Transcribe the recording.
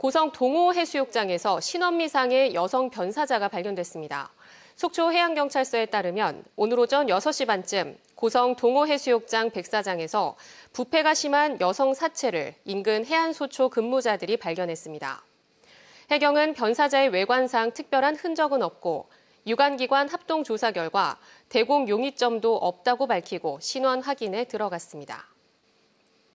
고성 동호 해수욕장에서 신원미상의 여성 변사자가 발견됐습니다. 속초해양경찰서에 따르면 오늘 오전 6시 반쯤 고성 동호해수욕장 백사장에서 부패가 심한 여성 사체를 인근 해안소초 근무자들이 발견했습니다. 해경은 변사자의 외관상 특별한 흔적은 없고 유관기관 합동조사 결과 대공 용의점도 없다고 밝히고 신원 확인에 들어갔습니다.